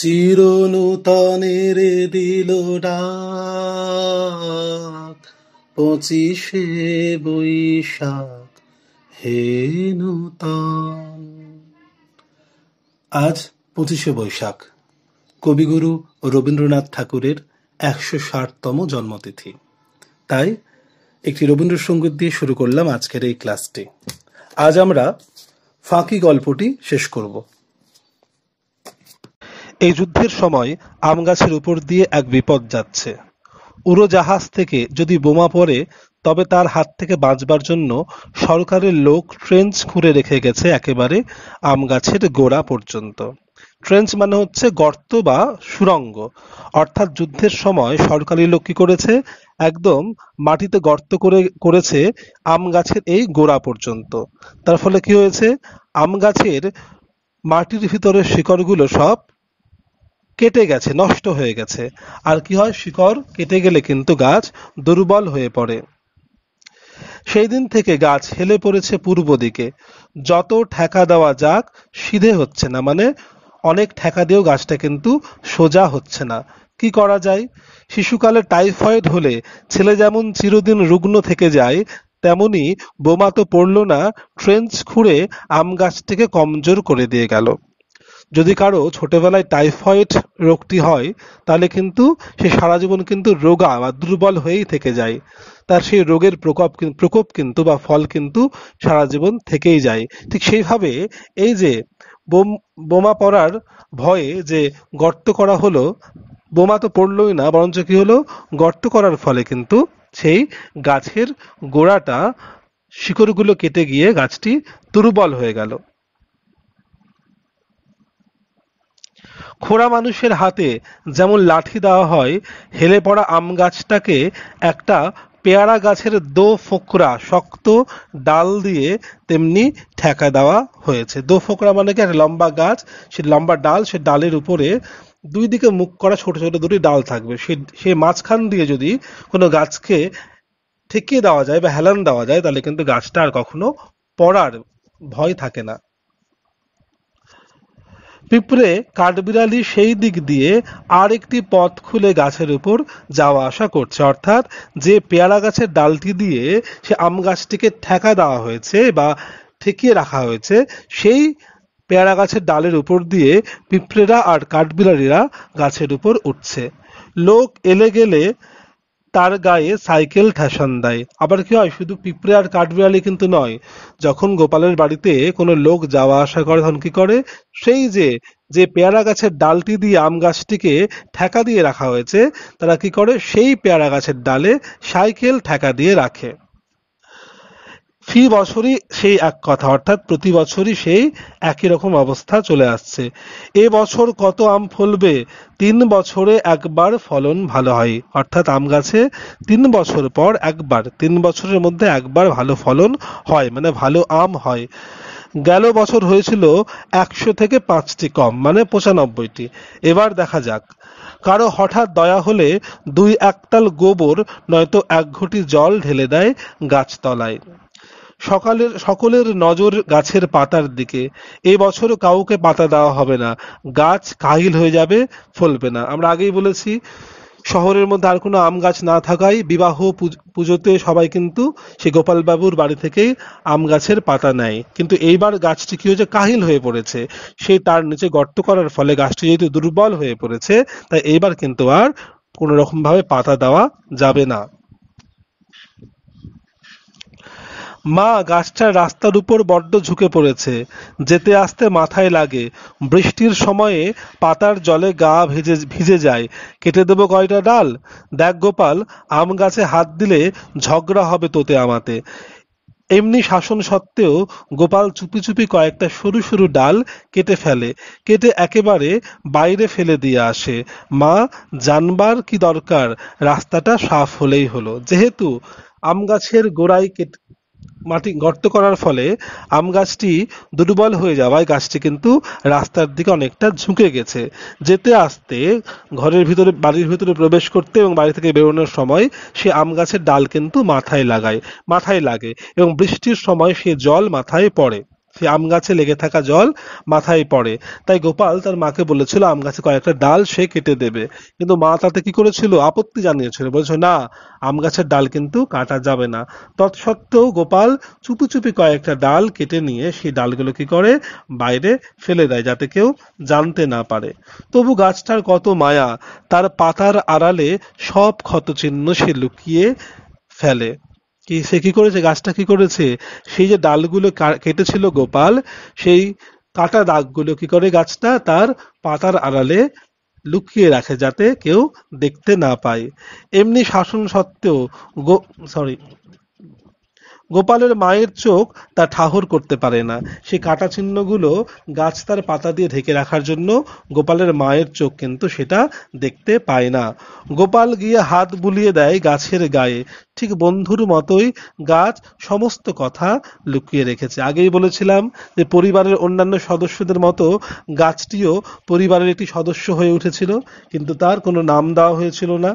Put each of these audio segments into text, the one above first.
চিরনূতনের রে দিল ডাক পঁচিশে বৈশাখ হে নূতন আজ পঁচিশে বৈশাখ কবিগুরু রবীন্দ্রনাথ ঠাকুরের একশো ষাটতম জন্মতিথি তাই একটি রবীন্দ্রসঙ্গীত দিয়ে শুরু করলাম আজকের এই ক্লাসটি আজ আমরা ফাঁকি গল্পটি শেষ করব এই যুদ্ধের সময় আমগাছের উপর দিয়ে এক বিপদ যাচ্ছে উড়োজাহাজ থেকে যদি বোমা পড়ে তবে তার হাত থেকে বাঁচবার জন্য সরকারের লোক ট্রেঞ্চ খুঁড়ে রেখে গেছে একেবারে আমগাছের গোড়া পর্যন্ত ট্রেঞ্চ মানে হচ্ছে গর্ত বা সুরঙ্গ অর্থাৎ যুদ্ধের সময় সরকারি লোক কি করেছে একদম মাটিতে গর্ত করে করেছে আম গাছের এই গোড়া পর্যন্ত তার ফলে কি হয়েছে আম গাছের মাটির ভিতরে শিকড়গুলো সব কেটে গেছে নষ্ট হয়ে গেছে আর কি হয় শিকড় কেটে গেলে কিন্তু গাছ দুর্বল হয়ে পড়ে সেই দিন থেকে গাছ হেলে পড়েছে পূর্ব দিকে যত ঠেকা দেওয়া যাক সিধে হচ্ছে না মানে অনেক ঠেকা দিয়েও গাছটা কিন্তু সোজা হচ্ছে না কি করা যায় শিশুকালে টাইফয়েড হলে ছেলে যেমন চিরদিন রুগ্ন থেকে যায় তেমনি বোমা তো পড়ল না ট্রেঞ্চ খুঁড়ে আম গাছটিকে কমজোর করে দিয়ে গেল যদি কারো ছোটবেলায় টাইফয়েড রোগটি হয় তাহলে কিন্তু সে সারা জীবন কিন্তু রোগা বা দুর্বল হয়েই থেকে যায় তার সেই রোগের প্রকোপ প্রকোপ কিন্তু বা ফল কিন্তু সারা জীবন থেকেই যায় ঠিক সেইভাবে এই যে বোম বোমা পড়ার ভয়ে যে গর্ত করা হলো বোমা তো পড়লই না বরঞ্চ কি হলো গর্ত করার ফলে কিন্তু সেই গাছের গোড়াটা শিকড়গুলো কেটে গিয়ে গাছটি দুর্বল হয়ে গেল খোড়া মানুষের হাতে যেমন লাঠি দেওয়া হয় হেলে পড়া আম গাছটাকে একটা পেয়ারা গাছের দো ফোকরা শক্ত ডাল দিয়ে তেমনি ঠেকা দেওয়া হয়েছে দো ফোকরা মানে কি একটা লম্বা গাছ সে লম্বা ডাল সে ডালের উপরে দুই দিকে মুখ করা ছোট ছোট দুটি ডাল থাকবে সে সে মাঝখান দিয়ে যদি কোনো গাছকে ঠেকিয়ে দেওয়া যায় বা হেলান দেওয়া যায় তাহলে কিন্তু গাছটা আর কখনো পড়ার ভয় থাকে না পিঁপড়ে কাঠবিড়ালি সেই দিক দিয়ে আর একটি পথ খুলে গাছের উপর যাওয়া আসা করছে অর্থাৎ যে পেয়ারা গাছের ডালটি দিয়ে সে আম গাছটিকে ঠেকা দেওয়া হয়েছে বা ঠেকিয়ে রাখা হয়েছে সেই পেয়ারা গাছের ডালের উপর দিয়ে পিঁপড়েরা আর কাঠবিড়ালিরা গাছের উপর উঠছে লোক এলে গেলে তার গায়ে সাইকেল ঠেসান দেয় আবার কি হয় শুধু পিঁপড়ে আর কাঠবিড়ালি কিন্তু নয় যখন গোপালের বাড়িতে কোনো লোক যাওয়া আসা করে তখন কি করে সেই যে যে পেয়ারা গাছের ডালটি দিয়ে আম গাছটিকে ঠেকা দিয়ে রাখা হয়েছে তারা কি করে সেই পেয়ারা গাছের ডালে সাইকেল ঠেকা দিয়ে রাখে ফি বছরই সেই এক কথা অর্থাৎ প্রতি বছরই সেই একই রকম অবস্থা চলে আসছে এ বছর কত আম ফলবে তিন বছরে একবার ফলন ভালো হয় অর্থাৎ আম গাছে তিন বছর পর একবার তিন বছরের মধ্যে একবার ভালো ফলন হয় মানে ভালো আম হয় গেল বছর হয়েছিল একশো থেকে পাঁচটি কম মানে পঁচানব্বইটি এবার দেখা যাক কারো হঠাৎ দয়া হলে দুই একতাল গোবর নয়তো এক ঘটি জল ঢেলে দেয় গাছতলায় সকালের সকলের নজর গাছের পাতার দিকে এ বছর কাউকে পাতা দেওয়া হবে না গাছ কাহিল হয়ে যাবে ফলবে না আমরা আগেই বলেছি শহরের মধ্যে আর কোনো আম গাছ না থাকায় বিবাহ পুজোতে সবাই কিন্তু সে গোপালবাবুর বাড়ি থেকেই আম গাছের পাতা নেয় কিন্তু এইবার গাছটি কি হয়েছে কাহিল হয়ে পড়েছে সে তার নিচে গর্ত করার ফলে গাছটি যেহেতু দুর্বল হয়ে পড়েছে তাই এইবার কিন্তু আর কোনো রকমভাবে পাতা দেওয়া যাবে না মা গাছটা রাস্তার উপর বড্ড ঝুঁকে পড়েছে যেতে আসতে মাথায় লাগে বৃষ্টির সময়ে পাতার জলে গা ভেজে ভিজে যায় কেটে দেবো কয়টা ডাল দেখ গোপাল আম গাছে হাত দিলে ঝগড়া হবে তোতে আমাতে এমনি শাসন সত্ত্বেও গোপাল চুপি চুপি কয়েকটা সরু সরু ডাল কেটে ফেলে কেটে একেবারে বাইরে ফেলে দিয়ে আসে মা জানবার কি দরকার রাস্তাটা সাফ হলেই হলো যেহেতু আম গাছের গোড়ায় কেটে মাটি গর্ত করার ফলে আম গাছটি দুর্বল হয়ে যাওয়ায় গাছটি কিন্তু রাস্তার দিকে অনেকটা ঝুঁকে গেছে যেতে আসতে ঘরের ভিতরে বাড়ির ভিতরে প্রবেশ করতে এবং বাড়ি থেকে বেরোনোর সময় সে আম গাছের ডাল কিন্তু মাথায় লাগায় মাথায় লাগে এবং বৃষ্টির সময় সে জল মাথায় পড়ে সেই আম গাছে লেগে থাকা জল মাথায় পড়ে তাই গোপাল তার মাকে বলেছিল আম গাছে কয়েকটা ডাল সে কেটে দেবে কিন্তু মা তাতে কি করেছিল আপত্তি জানিয়েছিল বলেছিল না আম গাছের ডাল কিন্তু কাটা যাবে না তৎসত্ত্বেও গোপাল চুপি চুপি কয়েকটা ডাল কেটে নিয়ে সেই ডালগুলো কি করে বাইরে ফেলে দেয় যাতে কেউ জানতে না পারে তবু গাছটার কত মায়া তার পাতার আড়ালে সব ক্ষতচিহ্ন সে লুকিয়ে ফেলে কি সে কি করেছে গাছটা কি করেছে সেই যে ডালগুলো কেটেছিল গোপাল সেই কাটা দাগগুলো কি করে গাছটা তার পাতার আড়ালে লুকিয়ে রাখে যাতে কেউ দেখতে না পায় এমনি শাসন সত্ত্বেও গো সরি গোপালের মায়ের চোখ তা ঠাহর করতে পারে না সে কাটা চিহ্নগুলো গাছ তার পাতা দিয়ে ঢেকে রাখার জন্য গোপালের মায়ের চোখ কিন্তু সেটা দেখতে পায় না গোপাল গিয়ে হাত বুলিয়ে দেয় গাছের গায়ে ঠিক বন্ধুর মতোই গাছ সমস্ত কথা লুকিয়ে রেখেছে আগেই বলেছিলাম যে পরিবারের অন্যান্য সদস্যদের মতো গাছটিও পরিবারের একটি সদস্য হয়ে উঠেছিল কিন্তু তার কোনো নাম দেওয়া হয়েছিল না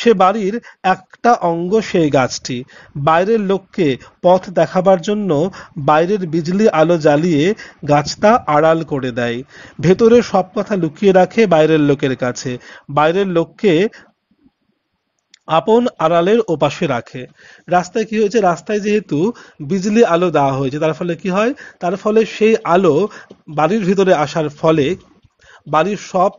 সে বাড়ির একটা অঙ্গ সেই গাছটি বাইরের লোককে পথ দেখাবার জন্য বাইরের বিজলি আলো জ্বালিয়ে গাছটা আড়াল করে দেয় ভেতরে সব কথা লুকিয়ে রাখে বাইরের লোকের কাছে বাইরের লোককে আপন আড়ালের ওপাশে রাখে রাস্তায় কি হয়েছে রাস্তায় যেহেতু বিজলি আলো দেওয়া হয়েছে তার ফলে কি হয় তার ফলে সেই আলো বাড়ির ভিতরে আসার ফলে বাড়ির সব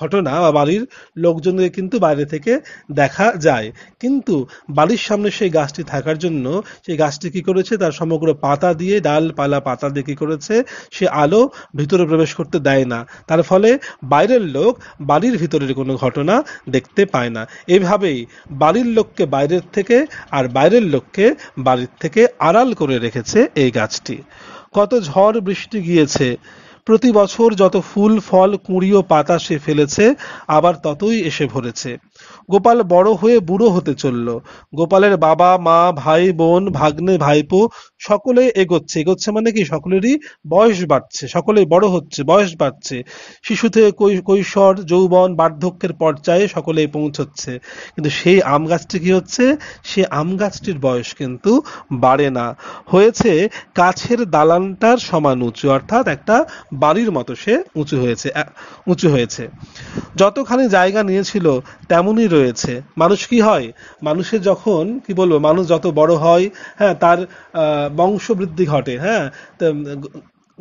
ঘটনা বা বাড়ির লোকজনকে কিন্তু বাইরে থেকে দেখা যায় কিন্তু বাড়ির সামনে সেই গাছটি থাকার জন্য সেই গাছটি কি করেছে তার সমগ্র পাতা দিয়ে ডালপালা পাতা দিয়ে কি করেছে সে আলো ভিতরে প্রবেশ করতে দেয় না তার ফলে বাইরের লোক বাড়ির ভিতরের কোনো ঘটনা দেখতে পায় না এভাবেই বাড়ির লোককে বাইরের থেকে আর বাইরের লোককে বাড়ির থেকে আড়াল করে রেখেছে এই গাছটি কত ঝড় বৃষ্টি গিয়েছে প্রতি বছর যত ফুল ফল কুঁড়ি ও পাতা সে ফেলেছে আবার ততই এসে ভরেছে গোপাল বড় হয়ে বুড়ো হতে চলল গোপালের বাবা মা ভাই বোন ভাগ্নে ভাইপো সকলে এগোচ্ছে এগোচ্ছে মানে কি সকলেরই বয়স বাড়ছে সকলে বড় হচ্ছে বয়স বাড়ছে শিশু থেকে কৈশোর যৌবন বার্ধক্যের পর্যায়ে সকলে পৌঁছচ্ছে কিন্তু সেই আম গাছটি কি হচ্ছে সে আম গাছটির বয়স কিন্তু বাড়ে না হয়েছে কাছের দালানটার সমান উঁচু অর্থাৎ একটা বাড়ির মতো সে উঁচু হয়েছে উঁচু হয়েছে যতখানি জায়গা নিয়েছিল তেমনই রয়েছে মানুষ কি হয় মানুষের যখন কি বলবো মানুষ যত বড় হয় হ্যাঁ তার বংশবৃদ্ধি ঘটে হ্যাঁ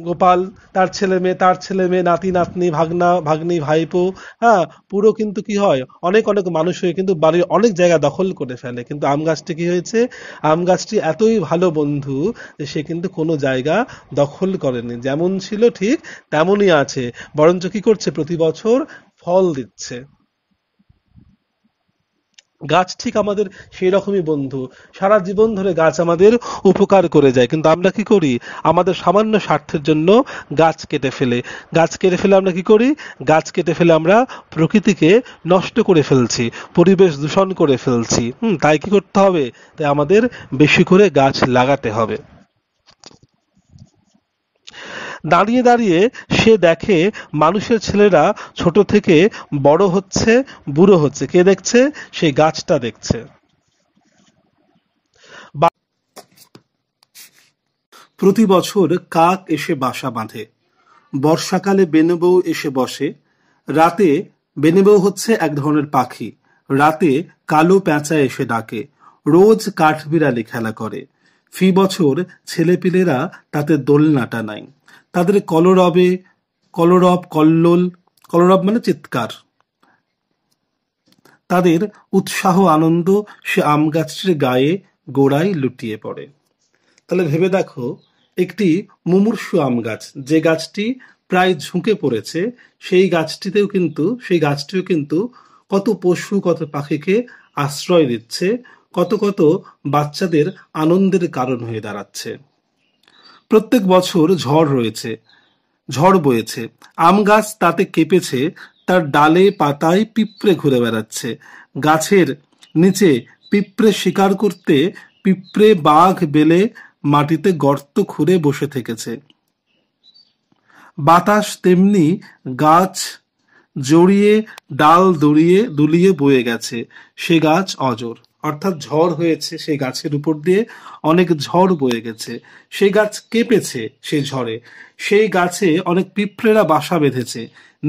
গোপাল তার ছেলে মেয়ে তার ছেলে মেয়ে নাতি নাতনি ভাগনা ভাগ্নি ভাইপো হ্যাঁ পুরো কিন্তু কি হয় অনেক অনেক মানুষ হয়ে কিন্তু বাড়ির অনেক জায়গা দখল করে ফেলে কিন্তু আম গাছটি কি হয়েছে আম গাছটি এতই ভালো বন্ধু যে সে কিন্তু কোনো জায়গা দখল করেনি যেমন ছিল ঠিক তেমনই আছে বরঞ্চ কি করছে প্রতি বছর ফল দিচ্ছে গাছ ঠিক আমাদের সেই রকমই বন্ধু সারা জীবন ধরে গাছ আমাদের উপকার করে যায় কিন্তু আমরা কি করি আমাদের সামান্য স্বার্থের জন্য গাছ কেটে ফেলে গাছ কেটে ফেলে আমরা কি করি গাছ কেটে ফেলে আমরা প্রকৃতিকে নষ্ট করে ফেলছি পরিবেশ দূষণ করে ফেলছি হুম তাই কি করতে হবে তাই আমাদের বেশি করে গাছ লাগাতে হবে দাঁড়িয়ে দাঁড়িয়ে সে দেখে মানুষের ছেলেরা ছোট থেকে বড় হচ্ছে বুড়ো হচ্ছে কে দেখছে সেই গাছটা দেখছে প্রতি বছর কাক এসে বাসা বাঁধে বর্ষাকালে বেনেবউ এসে বসে রাতে বেনেবউ হচ্ছে এক ধরনের পাখি রাতে কালো প্যাঁচা এসে ডাকে রোজ কাঠবিড়ালি খেলা করে ফি বছর ছেলেপিলেরা তাতে দোলনাটা নাই তাদের কলরবে কলরব কল্লোল কলরব মানে চিৎকার তাদের উৎসাহ আনন্দ সে আম গাছটির গায়ে গোড়ায় লুটিয়ে পড়ে তাহলে ভেবে দেখো একটি মুমূর্ষু আম গাছ যে গাছটি প্রায় ঝুঁকে পড়েছে সেই গাছটিতেও কিন্তু সেই গাছটিও কিন্তু কত পশু কত পাখিকে আশ্রয় দিচ্ছে কত কত বাচ্চাদের আনন্দের কারণ হয়ে দাঁড়াচ্ছে প্রত্যেক বছর ঝড় রয়েছে ঝড় বয়েছে আম গাছ তাতে কেঁপেছে তার ডালে পাতায় পিঁপড়ে ঘুরে বেড়াচ্ছে গাছের নিচে পিঁপড়ে শিকার করতে পিঁপড়ে বাঘ বেলে মাটিতে গর্ত খুঁড়ে বসে থেকেছে বাতাস তেমনি গাছ জড়িয়ে ডাল দড়িয়ে দুলিয়ে বয়ে গেছে সে গাছ অজর অর্থাৎ ঝড় হয়েছে সেই গাছের উপর দিয়ে অনেক ঝড় বয়ে গেছে সেই গাছ কেঁপেছে সেই ঝড়ে সেই গাছে অনেক পিঁপড়েরা বাসা বেঁধেছে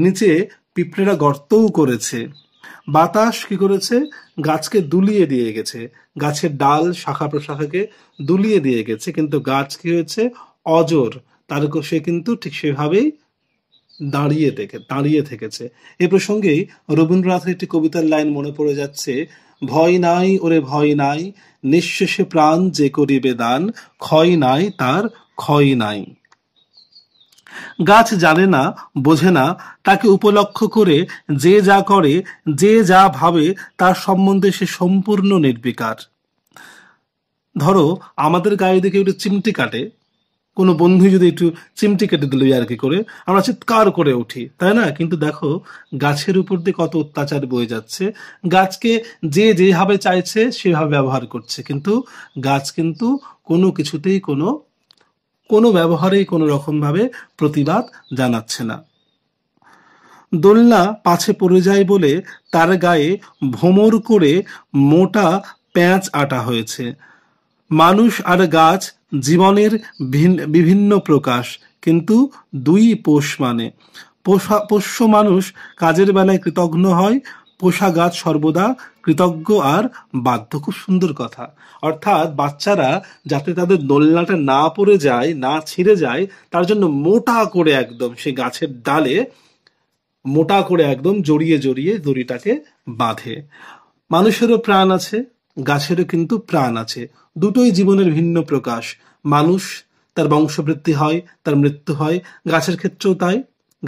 নিচে পিঁপড়েরা গর্তও করেছে বাতাস কি করেছে গাছকে দুলিয়ে দিয়ে গেছে গাছের ডাল শাখা প্রশাখাকে দুলিয়ে দিয়ে গেছে কিন্তু গাছ কি হয়েছে অজর তার সে কিন্তু ঠিক সেভাবেই দাঁড়িয়ে থেকে দাঁড়িয়ে থেকেছে এ প্রসঙ্গেই রবীন্দ্রনাথের একটি কবিতার লাইন মনে পড়ে যাচ্ছে ভয় নাই ওরে ভয় নাই নিঃশেষে প্রাণ যে করিবে দান ক্ষয় নাই তার ক্ষয় নাই গাছ জানে না বোঝে না তাকে উপলক্ষ করে যে যা করে যে যা ভাবে তার সম্বন্ধে সে সম্পূর্ণ নির্বিকার ধরো আমাদের গায়ে দিকে একটু চিমটি কাটে কোনো বন্ধু যদি একটু চিমটি কেটে দিল আর কি করে আমরা চিৎকার করে উঠি তাই না কিন্তু দেখো গাছের উপর দিয়ে কত অত্যাচার বয়ে যাচ্ছে গাছকে যে যেভাবে চাইছে সেভাবে ব্যবহার করছে কিন্তু গাছ কিন্তু কোনো কিছুতেই কোনো কোনো ব্যবহারেই কোনো রকমভাবে প্রতিবাদ জানাচ্ছে না দোলনা পাছে পড়ে যায় বলে তার গায়ে ভোমর করে মোটা প্যাঁচ আটা হয়েছে মানুষ আর গাছ জীবনের বিভিন্ন প্রকাশ কিন্তু দুই পোষ মানে পোষা পোষ্য মানুষ কাজের বেলায় কৃতজ্ঞ হয় পোষা গাছ সর্বদা কৃতজ্ঞ আর বাধ্য খুব সুন্দর কথা অর্থাৎ বাচ্চারা যাতে তাদের দোলনাটা না পড়ে যায় না ছিঁড়ে যায় তার জন্য মোটা করে একদম সে গাছের ডালে মোটা করে একদম জড়িয়ে জড়িয়ে দড়িটাকে বাঁধে মানুষেরও প্রাণ আছে গাছেরও কিন্তু প্রাণ আছে দুটোই জীবনের ভিন্ন প্রকাশ মানুষ তার বংশবৃদ্ধি হয় তার মৃত্যু হয় গাছের ক্ষেত্রেও তাই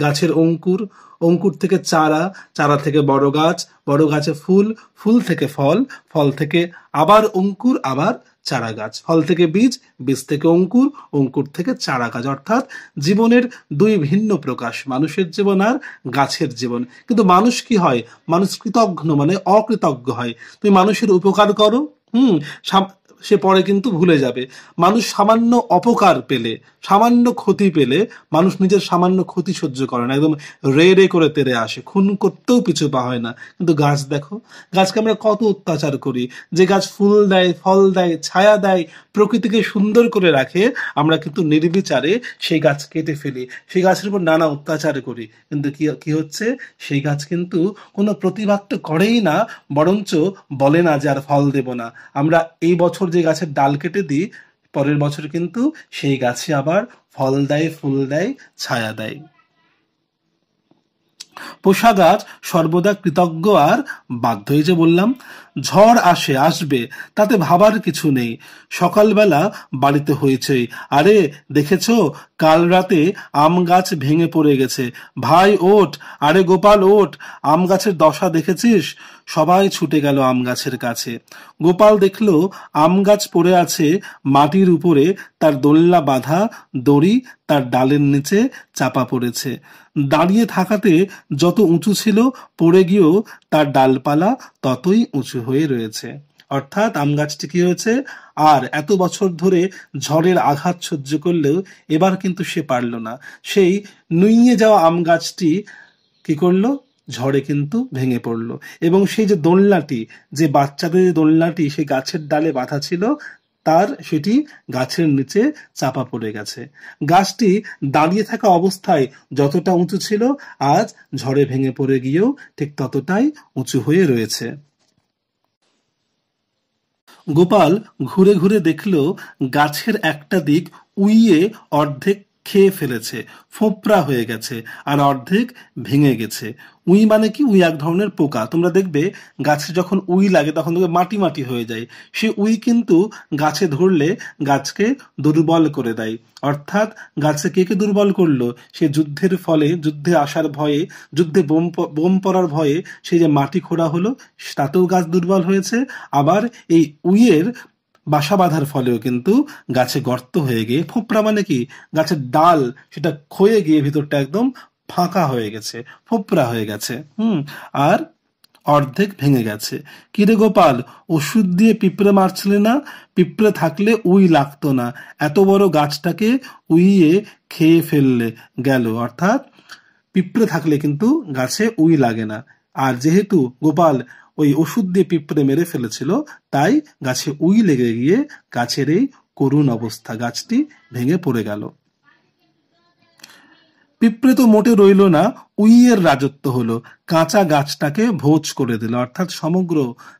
গাছের অঙ্কুর অঙ্কুর থেকে চারা চারা থেকে বড় গাছ বড় গাছে ফুল ফুল থেকে ফল ফল থেকে আবার অঙ্কুর আবার চারা গাছ ফল থেকে বীজ বীজ থেকে অঙ্কুর অঙ্কুর থেকে চারা গাছ অর্থাৎ জীবনের দুই ভিন্ন প্রকাশ মানুষের জীবন আর গাছের জীবন কিন্তু মানুষ কি হয় মানুষ কৃতজ্ঞ মানে অকৃতজ্ঞ হয় তুমি মানুষের উপকার করো হুম সে পরে কিন্তু ভুলে যাবে মানুষ সামান্য অপকার পেলে সামান্য ক্ষতি পেলে মানুষ নিজের সামান্য ক্ষতি সহ্য করে না একদম রে রে করে তেরে আসে খুন করতেও পিছু পা হয় না কিন্তু গাছ দেখো গাছকে আমরা কত অত্যাচার করি যে গাছ ফুল দেয় ফল দেয় ছায়া দেয় প্রকৃতিকে সুন্দর করে রাখে আমরা কিন্তু নির্বিচারে সেই গাছ কেটে ফেলি সেই গাছের উপর নানা অত্যাচার করি কিন্তু কি কি হচ্ছে সেই গাছ কিন্তু কোনো প্রতিবাদ তো করেই না বরঞ্চ বলে না যে আর ফল দেব না আমরা এই বছর যে গাছের ডাল কেটে দিই পরের বছর কিন্তু সেই গাছে আবার ফল দেয় ফুল দেয় ছায়া দেয় পোষা গাছ সর্বদা কৃতজ্ঞ আর বাধ্য যে বললাম ঝড় আসে আসবে তাতে ভাবার কিছু নেই সকালবেলা বাড়িতে হয়েছে আরে দেখেছ কাল রাতে আম গাছ ভেঙে পড়ে গেছে ভাই ওঠ আরে গোপাল ওঠ আম গাছের দশা দেখেছিস সবাই ছুটে গেল আম গাছের কাছে গোপাল দেখল আম গাছ পড়ে আছে মাটির উপরে তার দোলনা বাঁধা দড়ি তার ডালের নিচে চাপা পড়েছে দাঁড়িয়ে থাকাতে যত উঁচু ছিল পড়ে গিয়েও তার ডালপালা ততই উঁচু হয়ে রয়েছে অর্থাৎ আম গাছটি কি হয়েছে আর এত বছর ধরে ঝড়ের আঘাত সহ্য করলেও এবার কিন্তু সে পারল না সেই নুইয়ে যাওয়া আম গাছটি কি করলো ঝড়ে কিন্তু ভেঙে পড়লো এবং সেই যে দোলনাটি যে বাচ্চাদের দোলনাটি সেই গাছের ডালে বাঁধা ছিল তার সেটি গাছের নিচে চাপা পড়ে গেছে গাছটি দাঁড়িয়ে থাকা অবস্থায় যতটা উঁচু ছিল আজ ঝড়ে ভেঙে পড়ে গিয়েও ঠিক ততটাই উঁচু হয়ে রয়েছে গোপাল ঘুরে ঘুরে দেখল গাছের একটা দিক উইয়ে অর্ধেক খেয়ে ফেলেছে ফোপরা হয়ে গেছে আর অর্ধেক ভেঙে গেছে উই মানে কি উই এক ধরনের পোকা তোমরা দেখবে গাছে যখন উই লাগে তখন দেখবে মাটি মাটি হয়ে যায় সে উই কিন্তু গাছে ধরলে গাছকে দুর্বল করে দেয় অর্থাৎ গাছে কে কে দুর্বল করলো সে যুদ্ধের ফলে যুদ্ধে আসার ভয়ে যুদ্ধে বোম বোম পড়ার ভয়ে সে যে মাটি খোঁড়া হলো তাতেও গাছ দুর্বল হয়েছে আবার এই উইয়ের বাসা বাঁধার ফলেও কিন্তু গাছে গর্ত হয়ে গিয়ে ফোপড়া মানে কি গাছের ডাল সেটা ক্ষয়ে গিয়ে ভিতরটা একদম ফাঁকা হয়ে গেছে ফোপড়া হয়ে গেছে হুম আর অর্ধেক ভেঙে গেছে কিরে গোপাল ওষুধ দিয়ে পিঁপড়ে মারছিলে না পিঁপড়ে থাকলে উই লাগতো না এত বড় গাছটাকে উইয়ে খেয়ে ফেললে গেল অর্থাৎ পিঁপড়ে থাকলে কিন্তু গাছে উই লাগে না আর যেহেতু গোপাল ওই ওষুধ দিয়ে পিঁপড়ে মেরে ফেলেছিল তাই গাছে উই লেগে গিয়ে গাছের এই করুণ অবস্থা গাছটি ভেঙে পড়ে গেল পিঁপড়ে তো মোটে রইল না উইয়ের রাজত্ব হলো কাঁচা গাছটাকে ভোজ করে দিল অর্থাৎ সমগ্র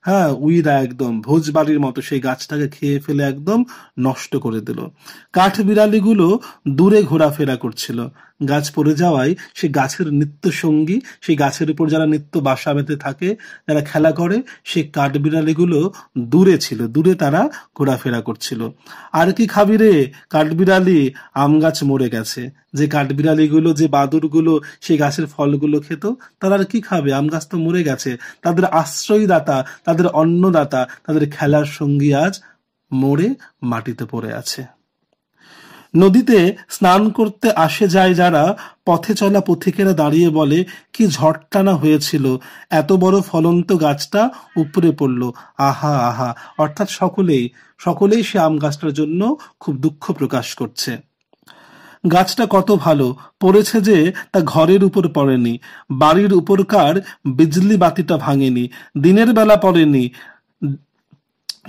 হ্যাঁ উইরা একদম ভোজ বাড়ির মতো সেই গাছটাকে খেয়ে ফেলে একদম নষ্ট করে দিল কাঠ বিড়ালিগুলো দূরে ঘোরাফেরা করছিল গাছ পড়ে যাওয়ায় সে গাছের নিত্য সঙ্গী সেই গাছের উপর যারা নিত্য বাসা বেঁধে থাকে যারা খেলা করে সেই কাঠ বিড়ালিগুলো দূরে ছিল দূরে তারা ঘোরাফেরা করছিল আর কি খাবি রে কাঠবিড়ালি আম গাছ মরে গেছে যে কাঠবিড়ালিগুলো যে বাদুরগুলো সেই গাছের ফলগুলো খেত তারা আর কি খাবে আম গাছ তো মরে গেছে তাদের আশ্রয়দাতা তাদের অন্নদাতা তাদের খেলার সঙ্গী আজ মরে মাটিতে পড়ে আছে নদীতে স্নান করতে আসে যায় যারা পথে চলা পথিকেরা দাঁড়িয়ে বলে কি ঝড়টানা হয়েছিল এত বড় ফলন্ত গাছটা উপরে পড়ল আহা আহা অর্থাৎ সকলেই সকলেই সে আম গাছটার জন্য খুব দুঃখ প্রকাশ করছে গাছটা কত ভালো পড়েছে যে তা ঘরের উপর পড়েনি বাড়ির উপরকার বিজলি বাতিটা ভাঙেনি দিনের বেলা পড়েনি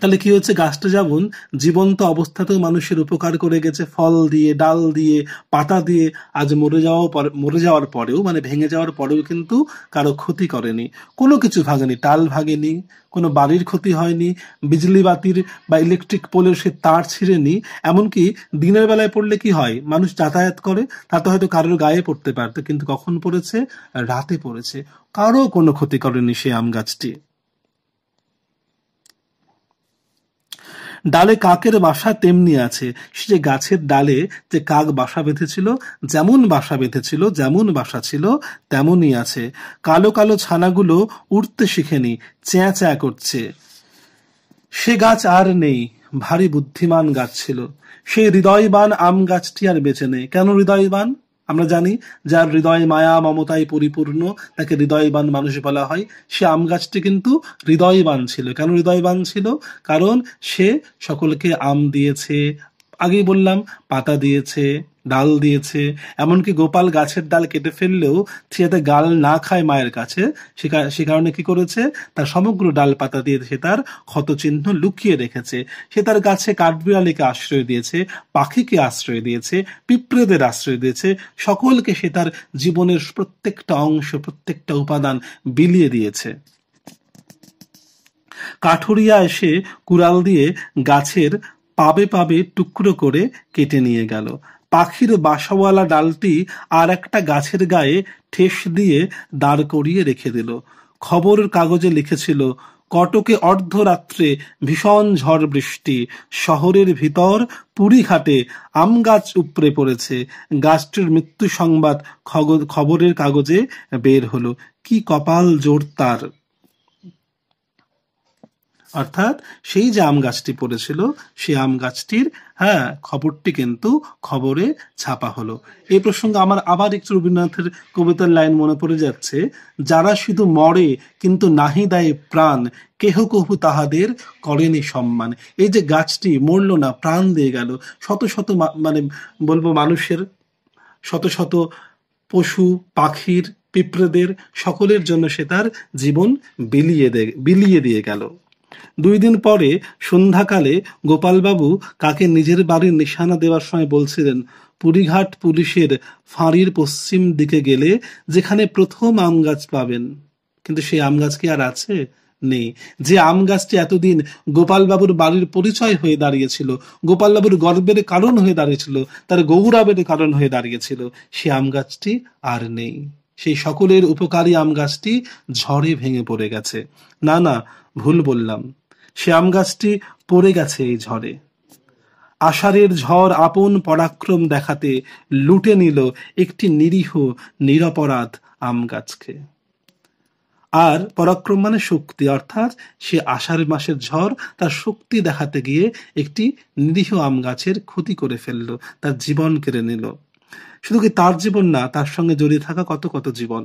তাহলে কি হচ্ছে গাছটা যেমন জীবন্ত অবস্থাতেও মানুষের উপকার করে গেছে ফল দিয়ে ডাল দিয়ে পাতা দিয়ে আজ মরে যাওয়া মরে যাওয়ার পরেও মানে ভেঙে যাওয়ার পরেও কিন্তু কারো ক্ষতি করেনি কোনো কিছু ভাগেনি টাল ভাগেনি কোনো বাড়ির ক্ষতি হয়নি বিজলি বাতির বা ইলেকট্রিক পোলের সে তার ছিঁড়েনি এমনকি দিনের বেলায় পড়লে কি হয় মানুষ যাতায়াত করে তাতে হয়তো কারোর গায়ে পড়তে পারতো কিন্তু কখন পড়েছে রাতে পড়েছে কারো কোনো ক্ষতি করেনি সে আম গাছটি ডালে কাকের বাসা তেমনি আছে সে যে গাছের ডালে যে কাক বাসা বেঁধেছিল যেমন বাসা বেঁধেছিল যেমন বাসা ছিল তেমনই আছে কালো কালো ছানাগুলো উঠতে শিখেনি চ্যাঁ চ্যাঁ করছে সে গাছ আর নেই ভারী বুদ্ধিমান গাছ ছিল সেই হৃদয়বান আম গাছটি আর বেঁচে নেই কেন হৃদয়বান আমরা জানি যার হৃদয় মায়া মমতায় পরিপূর্ণ তাকে হৃদয়বান মানুষ বলা হয় সে আম গাছটি কিন্তু হৃদয়বান ছিল কেন হৃদয়বান ছিল কারণ সে সকলকে আম দিয়েছে আগেই বললাম পাতা দিয়েছে ডাল দিয়েছে এমনকি গোপাল গাছের ডাল কেটে ফেললেও সে যাতে গাল না খায় মায়ের কাছে সে কারণে কি করেছে তার সমগ্র ডাল পাতা দিয়ে সে তার ক্ষতচিহ্ন লুকিয়ে রেখেছে সে তার গাছে কাঠবিড়ালিকে আশ্রয় দিয়েছে পাখিকে আশ্রয় দিয়েছে পিঁপড়েদের আশ্রয় দিয়েছে সকলকে সে তার জীবনের প্রত্যেকটা অংশ প্রত্যেকটা উপাদান বিলিয়ে দিয়েছে কাঠুরিয়া এসে কুড়াল দিয়ে গাছের পাবে পাবে টুকরো করে কেটে নিয়ে গেল পাখির বাসাওয়ালা ডালটি আর একটা গাছের গায়ে ঠেস দিয়ে দাঁড় করিয়ে রেখে দিল খবরের কাগজে লিখেছিল কটকে অর্ধরাত্রে ভীষণ ঝড় বৃষ্টি শহরের ভিতর পুরীঘাটে আম গাছ উপড়ে পড়েছে গাছটির মৃত্যু সংবাদ খবরের কাগজে বের হলো কি কপাল জোর তার অর্থাৎ সেই যে আম গাছটি পড়েছিল সেই আম গাছটির হ্যাঁ খবরটি কিন্তু খবরে ছাপা হলো এই প্রসঙ্গে আমার আবার একটু রবীন্দ্রনাথের কবিতার লাইন মনে পড়ে যাচ্ছে যারা শুধু মরে কিন্তু নাহি দায়ে প্রাণ কেহ কহু তাহাদের করেনি সম্মান এই যে গাছটি মরল না প্রাণ দিয়ে গেল শত শত মানে বলবো মানুষের শত শত পশু পাখির পিঁপড়েদের সকলের জন্য সে তার জীবন বিলিয়ে দে বিলিয়ে দিয়ে গেল দুই দিন পরে সন্ধ্যাকালে গোপালবাবু কাকে নিজের বাড়ির নিশানা দেওয়ার সময় বলছিলেন পুরীঘাট পুলিশের ফাঁড়ির পশ্চিম দিকে গেলে যেখানে প্রথম আম গাছ পাবেন কিন্তু সেই আম গাছ কি আর আছে নেই যে আম গাছটি এতদিন গোপালবাবুর বাড়ির পরিচয় হয়ে দাঁড়িয়েছিল গোপালবাবুর গর্বের কারণ হয়ে দাঁড়িয়েছিল তার গৌরবের কারণ হয়ে দাঁড়িয়েছিল সে আম গাছটি আর নেই সেই সকলের উপকারী আম গাছটি ঝড়ে ভেঙে পড়ে গেছে না না ভুল বললাম সে আম গাছটি পড়ে গেছে এই ঝড়ে আষাঢ়ের ঝড় আপন পরাক্রম দেখাতে লুটে নিল একটি নিরীহ নিরপরাধ আম গাছকে আর পরাক্রম মানে শক্তি অর্থাৎ সে আষাঢ় মাসের ঝড় তার শক্তি দেখাতে গিয়ে একটি নিরীহ আম গাছের ক্ষতি করে ফেলল তার জীবন কেড়ে নিল শুধু কি তার জীবন না তার সঙ্গে জড়িয়ে থাকা কত কত জীবন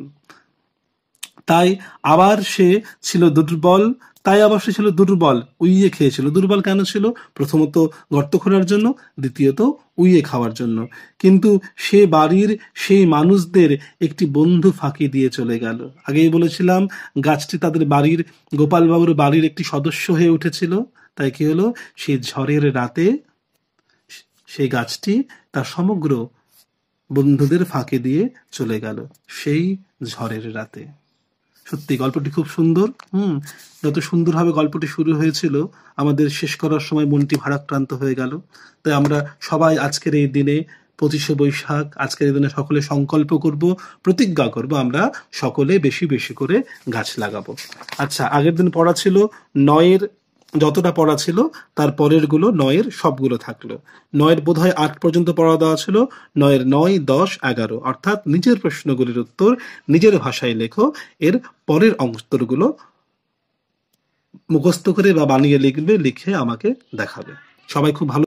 তাই আবার সে ছিল দুর্বল তাই আবার সে ছিল দুর্বল উইয়ে খেয়েছিল দুর্বল কেন ছিল প্রথমত গর্ত খোলার জন্য দ্বিতীয়ত উইয়ে খাওয়ার জন্য কিন্তু সে বাড়ির সেই মানুষদের একটি বন্ধু ফাঁকি দিয়ে চলে গেল আগেই বলেছিলাম গাছটি তাদের বাড়ির গোপালবাবুর বাড়ির একটি সদস্য হয়ে উঠেছিল তাই কি হলো সেই ঝড়ের রাতে সেই গাছটি তার সমগ্র বন্ধুদের ফাঁকে দিয়ে চলে গেল সেই ঝড়ের রাতে সত্যি গল্পটি খুব সুন্দর হুম যত সুন্দরভাবে গল্পটি শুরু হয়েছিল আমাদের শেষ করার সময় মনটি ভারাক্রান্ত হয়ে গেল তাই আমরা সবাই আজকের এই দিনে পঁচিশে বৈশাখ আজকের এই দিনে সকলে সংকল্প করব প্রতিজ্ঞা করব আমরা সকলে বেশি বেশি করে গাছ লাগাবো আচ্ছা আগের দিন পড়া ছিল নয়ের যতটা পড়া ছিল তার গুলো নয়ের সবগুলো থাকলো নয়ের বোধহয় আট পর্যন্ত পড়া দেওয়া ছিল নয়ের নয় দশ এগারো অর্থাৎ নিজের প্রশ্নগুলির উত্তর নিজের ভাষায় লেখো এর পরের অংশগুলো মুখস্থ করে বা বানিয়ে লিখবে লিখে আমাকে দেখাবে সবাই খুব ভালো